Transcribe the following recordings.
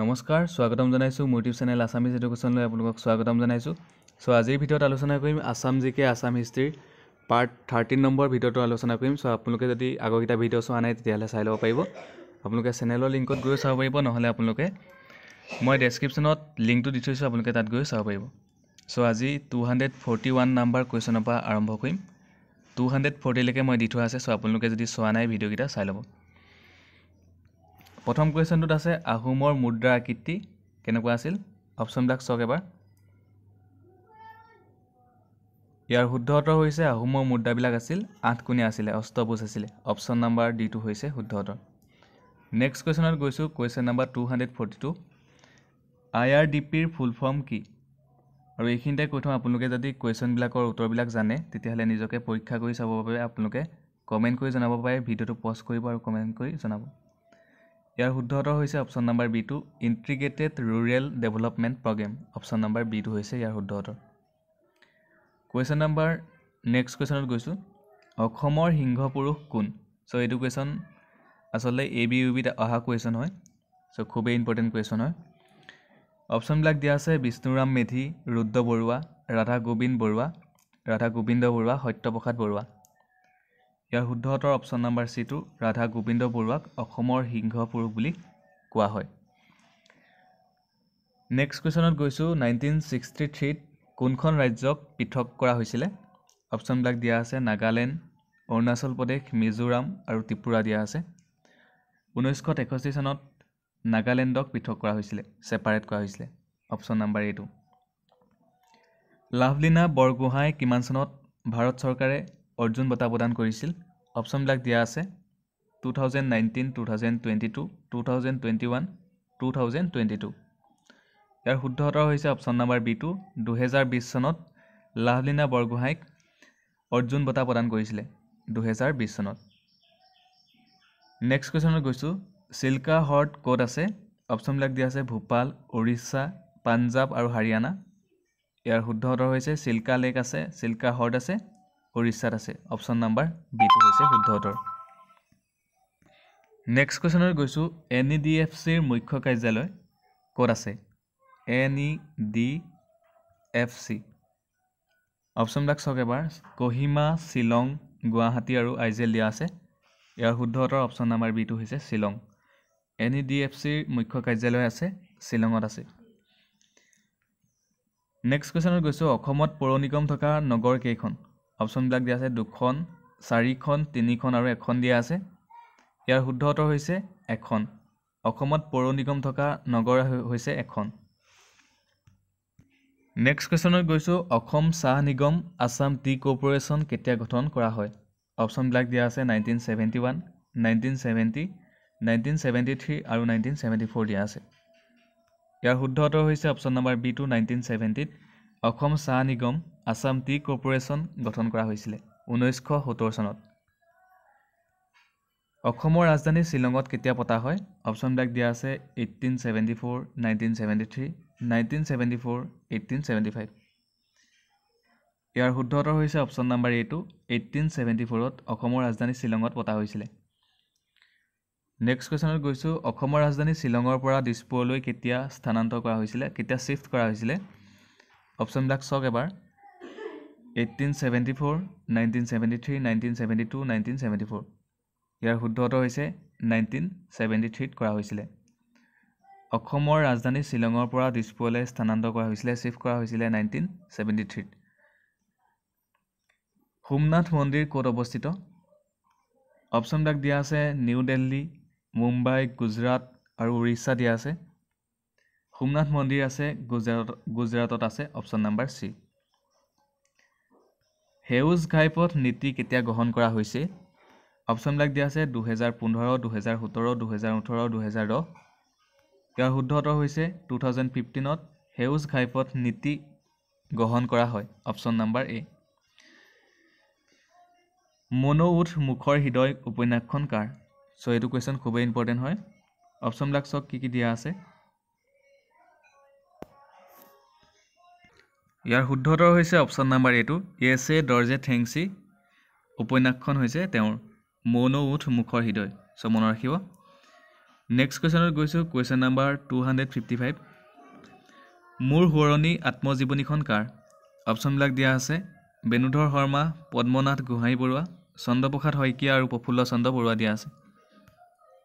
নমস্কাৰ স্বাগতম জনাইছোঁ মোৰ ইউটিউব চেনেল আছামিজ এডুকেশ্যনলৈ আপোনালোকক স্বাগতম জনাইছোঁ চ' আজিৰ ভিডিঅ'ত আলোচনা কৰিম আছাম জি কে আছাম হিষ্ট্ৰীৰ পাৰ্ট থাৰ্টিন নম্বৰ ভিডিঅ'টো আলোচনা কৰিম চ' আপোনালোকে যদি আগৰকেইটা ভিডিঅ' চোৱা নাই তেতিয়াহ'লে চাই ল'ব পাৰিব আপোনালোকে চেনেলৰ লিংকত গৈ চাব পাৰিব নহ'লে আপোনালোকে মই ডেছক্ৰিপশ্যনত লিংকটো দি থৈছোঁ আপোনালোকে তাত গৈ চাব পাৰিব চ' আজি two hundred forty one number কুৱেশ্যনৰ পৰা আৰম্ভ কৰিম টু হাণ্ড্ৰেড ফৰ্টিলৈকে মই দি থোৱা আছে চ' আপোনালোকে যদি চোৱা নাই ভিডিঅ'কেইটা চাই ল'ব প্ৰথম কুৱেশ্যনটোত আছে আহোমৰ মুদ্ৰা আকৃতি কেনেকুৱা আছিল অপশ্যনবিলাক চাওক এবাৰ ইয়াৰ শুদ্ধ উত্তৰ হৈছে আহোমৰ মুদ্ৰাবিলাক আছিল আঠ কোণীয়া আছিলে অষ্টভোজ আছিলে অপশ্যন নাম্বাৰ ডিটো হৈছে শুদ্ধ উত্তৰ নেক্সট কুৱেশ্যনত গৈছোঁ question number two hundred forty two I R D পিৰ ফুল ফৰ্ম কি আৰু এইখিনিতে কৈ থওঁ আপোনালোকে যদি কুৱেশ্যনবিলাকৰ উত্তৰবিলাক জানে তেতিয়াহ'লে নিজকে পৰীক্ষা কৰি চাবৰ বাবে আপোনালোকে কমেণ্ট কৰি জনাব পাৰে ভিডিঅ'টো পজ কৰিব আৰু কমেণ্ট কৰি জনাব ইয়াৰ শুদ্ধ উত্তৰ হৈছে অপশ্যন নাম্বাৰ বি টু integrated rural development programme option number B টো হৈছে ইয়াৰ শুদ্ধ উত্তৰ কুৱেশ্যন নম্বৰ নেক্সট কুৱেশ্যনত গৈছোঁ অসমৰ সিংহ পুৰুষ কোন চ' এইটো কুৱেশ্যন আচলতে এ বি ইউ বিত অহা কুৱেশ্যন হয় চ' খুবেই ইম্পৰ্টেণ্ট কুৱেশ্যন হয় অপশ্যনবিলাক দিয়া আছে বিষ্ণুৰাম মেধি ৰুদ্ৰ বৰুৱা ৰাধা গোবিন্দ বৰুৱা ৰাধা গোবিন্দ বৰুৱা সত্যপ্ৰসাদ বৰুৱা ইয়াৰ শুদ্ধহতৰ অপশ্যন নাম্বাৰ চিটো ৰাধা গোবিন্দ বৰুৱাক অসমৰ সিংহ পুৰুষ বুলি কোৱা হয় নেক্সট কুৱেশ্যনত গৈছোঁ নাইনটিন ছিক্সটি থ্ৰীত কোনখন ৰাজ্যক পৃথক কৰা হৈছিলে অপশ্যনবিলাক দিয়া আছে নাগালেণ্ড অৰুণাচল প্ৰদেশ মিজোৰাম আৰু ত্ৰিপুৰা দিয়া আছে ঊনৈছশ তেষষ্ঠি চনত নাগালেণ্ডক পৃথক কৰা হৈছিলে ছেপাৰেট কৰা হৈছিলে অপশ্যন নাম্বাৰ এইটো লাভলীনা বৰগোহাঁই কিমান চনত ভাৰত চৰকাৰে অৰ্জুন বঁটা প্ৰদান কৰিছিল অপশ্যনবিলাক দিয়া আছে two thousand nineteen two thousand twenty two two thousand twenty one two thousand twenty two ইয়াৰ শুদ্ধ উত্তৰ হৈছে অপশ্যন নাম্বাৰ বি টু দুহেজাৰ বিছ চনত লাভলীনা বৰগোহাঁইক অৰ্জুন বঁটা প্ৰদান কৰিছিলে দুহেজাৰ বিছ চনত নেক্সট কুৱেশ্যনত গৈছোঁ চিল্কা হ্ৰদ ক'ত আছে অপশ্যনবিলাক দিয়া আছে ভূপাল উৰিষ্যা পাঞ্জাৱ আৰু হাৰিয়ানা ইয়াৰ শুদ্ধ উত্তৰ হৈছে চিল্কা লেক আছে চিল্কা হ্ৰদ আছে উৰিষ্যাত আছে অপশ্যন নাম্বাৰ বিটো হৈছে শুদ্ধ উত্তৰ নেক্সট কুৱেশ্যনলৈ গৈছোঁ এন ই ডি এফ চিৰ মুখ্য কাৰ্যালয় ক'ত আছে N E D F C অপশ্যনবিলাক চাওক এবাৰ কহিমা শ্বিলং গুৱাহাটী আৰু আইজেল দিয়া আছে ইয়াৰ শুদ্ধ উত্তৰ অপশ্যন নাম্বাৰ বিটো হৈছে Shillong N E D F চিৰ মুখ্য কাৰ্যালয় আছে শ্বিলঙত আছে নেক্সট কুৱেশ্যনত গৈছোঁ অসমত পৌৰ নিগম থকা নগৰ কেইখন অপশ্যনবিলাক দিয়া আছে দুখন চাৰিখন তিনিখন আৰু এখন দিয়া আছে ইয়াৰ শুদ্ধ উত্তৰ হৈছে এখন অসমত পৌৰ নিগম থকা নগৰ হৈছে এখন নেক্সট কুৱেশ্যনত গৈছোঁ অসম চাহ নিগম আছাম টি কৰ্পৰেশ্যন কেতিয়া গঠন কৰা হয় অপশ্যনবিলাক দিয়া আছে nineteen seventy one nineteen seventy nineteen seventy three আৰু নাইনটিন চেভেণ্টি ফ'ৰ দিয়া আছে ইয়াৰ শুদ্ধ উত্তৰ হৈছে অপশ্যন নাম্বাৰ বি টু নাইনটিন চেভেণ্টিত অসম চাহ নিগম আছাম টি কৰ্পৰেশ্যন গঠন কৰা হৈছিলে ঊনৈছশ সত্তৰ চনত অসমৰ ৰাজধানী শ্বিলঙত কেতিয়া পতা হয় অপশ্যনবিলাক দিয়া আছে eighteen seventy four nineteen seventy three nineteen seventy four eighteen seventy five ইয়াৰ শুদ্ধ উত্তৰ হৈছে অপশ্যন নাম্বাৰ এইটো এইটিন চেভেণ্টি ফ'ৰত অসমৰ ৰাজধানী শ্বিলঙত পতা হৈছিলে নেক্সট কুৱেশ্যনত গৈছোঁ অসমৰ ৰাজধানী শ্বিলঙৰ পৰা দিছপুৰলৈ কেতিয়া স্থানান্তৰ কৰা হৈছিলে কেতিয়া শ্বিফ্ট কৰা হৈছিলে অপশ্যনবিলাক চাওক এবাৰ eighteen seventy four nineteen seventy three nineteen seventy two nineteen seventy four ইয়াৰ শুদ্ধ উত্তৰ হৈছে নাইনটিন ছেভেণ্টি থ্ৰীত কৰা হৈছিলে অসমৰ ৰাজধানী শ্বিলঙৰ পৰা দিছপুৰলৈ স্থানান্তৰ কৰা হৈছিলে শ্বিফ্ট কৰা হৈছিলে নাইনটিন ছেভেণ্টি থ্ৰীত সোমনাথ মন্দিৰ ক'ত অৱস্থিত অপশ্যনবিলাক দিয়া আছে নিউ দেল্লী মুম্বাই গুজৰাট আৰু উৰিষ্যা দিয়া আছে সোমনাথ মন্দিৰ আছে গুজৰাট গুজৰাটত আছে অপশ্যন নাম্বাৰ চি সেউজ ঘাইপথ নীতি কেতিয়া গ্ৰহণ কৰা হৈছে অপশ্যনবিলাক দিয়া আছে দুহেজাৰ পোন্ধৰ দুহেজাৰ সোতৰ দুহেজাৰ ওঠৰ দুহেজাৰ দহ ইয়াৰ শুদ্ধ উত্তৰ হৈছে টু থাউজেণ্ড ফিফটিনত সেউজ ঘাইপথ নীতি গ্ৰহণ কৰা হয় অপশ্যন নাম্বাৰ এ মনোউথ মুখৰ হৃদয় উপন্যাসখন কাৰ ছ' এইটো কুৱেশ্যন খুবেই ইম্পৰ্টেণ্ট হয় অপশ্যনবিলাক চাওক কি কি দিয়া আছে ইয়াৰ শুদ্ধতৰ হৈছে অপশ্যন নাম্বাৰ এইটো য়েছ এ দৰ্জে থেংচি উপন্যাসখন হৈছে তেওঁৰ মৌন উঠ মুখৰ হৃদয় চ' মনত ৰাখিব নেক্সট কুৱেশ্যনত গৈছোঁ question number two hundred fifty five Mor Sowaroni আত্মজীৱনীখন কাৰ অপশ্যনবিলাক দিয়া আছে বেণুধৰ শৰ্মা পদ্মনাথ গোহাঁই বৰুৱা চন্দ্ৰপ্ৰসাদ শইকীয়া আৰু প্ৰফুল্ল চন্দ্ৰ বৰুৱা দিয়া আছে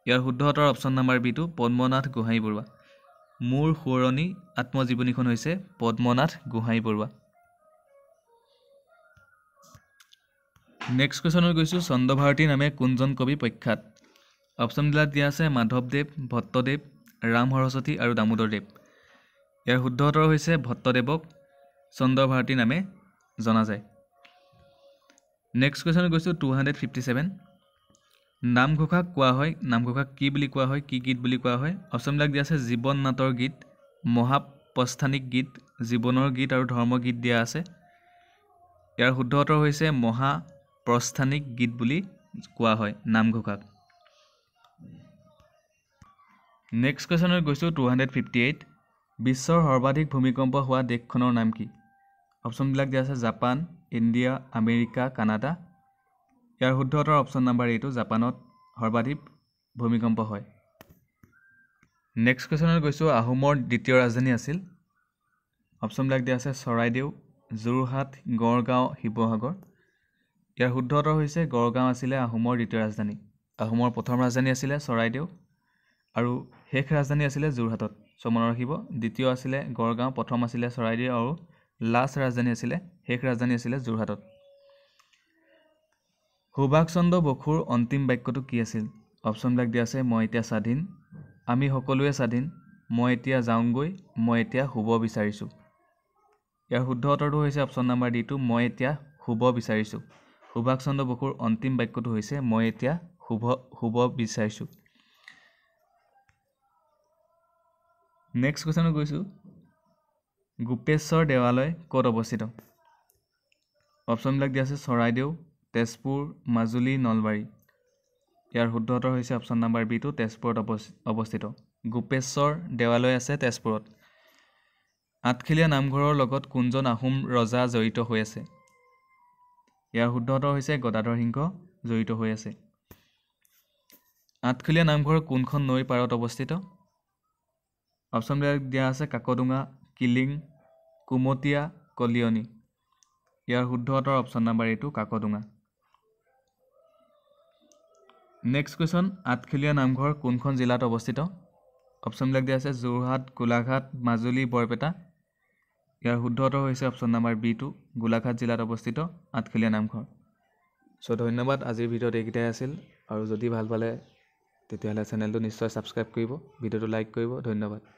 ইয়াৰ শুদ্ধ উত্তৰ অপশ্যন নাম্বাৰ বিটো পদ্মনাথ গোহাঁই বৰুৱা মোৰ সোঁৱৰণি আত্মজীৱনীখন হৈছে পদ্মনাথ গোহাঁই বৰুৱা নেক্সট কুৱেশ্যনত গৈছোঁ চন্দ্ৰভাৰতী নামে কোনজন কবি প্ৰখ্যাত অপশ্যনবিলাক দিয়া আছে মাধৱদেৱ ভট্টদেৱ ৰাম সৰস্বতী আৰু দামোদৰ দেৱ ইয়াৰ শুদ্ধ উত্তৰ হৈছে ভট্টদেৱক চন্দ্ৰভাৰতী নামে জনা যায় নেক্সট কুৱেশ্যনত গৈছোঁ টু হাণ্ড্ৰেড ফিফটি ছেভেন নামঘোষাক কোৱা হয় নামঘোষাক কি বুলি কোৱা হয় কি গীত বুলি কোৱা হয় অপশ্যনবিলাক দিয়া আছে জীৱন নাটৰ গীত মহাপ্ৰস্থানিক গীত জীৱনৰ গীত আৰু ধৰ্মগীত দিয়া আছে ইয়াৰ শুদ্ধ উত্তৰ হৈছে মহাপ্ৰস্থানিক গীত বুলি কোৱা হয় নামঘোষাক নেক্সট কুৱেশ্যনত গৈছোঁ টু হাণ্ড্ৰেড ফিফটি এইট বিশ্বৰ সৰ্বাধিক ভূমিকম্প হোৱা দেশখনৰ নাম কি অপশ্যনবিলাক দিয়া আছে জাপান ইণ্ডিয়া আমেৰিকা কানাডা ইয়াৰ শুদ্ধ উত্তৰ অপশ্যন নাম্বাৰ এইটো জাপানত সৰ্বাধিক ভূমিকম্প হয় নেক্সট কুৱেশ্যনত গৈছোঁ আহোমৰ দ্বিতীয় ৰাজধানী আছিল অপশ্যনবিলাক দিয়া আছে চৰাইদেউ যোৰহাট গড়গাঁও শিৱসাগৰ ইয়াৰ শুদ্ধ উত্তৰ হৈছে গড়গাঁও আছিলে আহোমৰ দ্বিতীয় ৰাজধানী আহোমৰ প্ৰথম ৰাজধানী আছিলে চৰাইদেউ আৰু শেষ ৰাজধানী আছিলে যোৰহাটত চ' মনত ৰাখিব দ্বিতীয় আছিলে গড়গাঁও প্ৰথম আছিলে চৰাইদেউ আৰু লাষ্ট ৰাজধানী আছিলে শেষ ৰাজধানী আছিলে যোৰহাটত সুভাষ চন্দ্ৰ বসুৰ অন্তিম বাক্যটো কি আছিল অপশ্যনবিলাক দিয়া আছে মই এতিয়া স্বাধীন আমি সকলোৱে স্বাধীন মই এতিয়া যাওঁগৈ মই এতিয়া শুব বিচাৰিছোঁ ইয়াৰ শুদ্ধ উত্তৰটো হৈছে অপশ্যন নাম্বাৰ ডিটো মই এতিয়া শুব বিচাৰিছোঁ সুভাষ চন্দ্ৰ বসুৰ অন্তিম বাক্যটো হৈছে মই এতিয়া শুভ শুব বিচাৰিছোঁ নেক্সট কুৱেশ্যনত গৈছোঁ গোপেশ্বৰ দেৱালয় ক'ত অৱস্থিত অপশ্যনবিলাক দিয়া আছে চৰাইদেউ তেজপুৰ মাজুলী নলবাৰী ইয়াৰ শুদ্ধ উত্তৰ হৈছে অপশ্যন নম্বৰ বিটো তেজপুৰত অৱস্থিত গোপেশ্বৰ দেৱালয় আছে তেজপুৰত আঠখেলীয়া নামঘৰৰ লগত কোনজন আহোম ৰজা জড়িত হৈ আছে ইয়াৰ শুদ্ধ উত্তৰ হৈছে গদাধৰ সিংহ জড়িত হৈ আছে আঠখেলীয়া নামঘৰ কোনখন নৈৰ পাৰত অৱস্থিত অপশ্যন দিয়া আছে কাকডোঙা কিলিং কুমতীয়া কলিয়নী ইয়াৰ শুদ্ধ উত্তৰ অপশ্যন নাম্বাৰ এইটো কাকডোঙা নেক্সট কুৱেশ্যন আঠখেলীয়া নামঘৰ কোনখন জিলাত অৱস্থিত অপশ্যনবিলাক দিয়া আছে যোৰহাট গোলাঘাট মাজুলী বৰপেটা ইয়াৰ শুদ্ধ উত্তৰ হৈছে অপশ্যন নাম্বাৰ বি টু গোলাঘাট জিলাত অৱস্থিত আঠখেলীয়া নামঘৰ চ' ধন্যবাদ আজিৰ ভিডিঅ'ত এইকেইটাই আছিল আৰু যদি ভাল পালে তেতিয়াহ'লে চেনেলটো নিশ্চয় ছাবস্ক্ৰাইব কৰিব ভিডিঅ'টো লাইক কৰিব ধন্যবাদ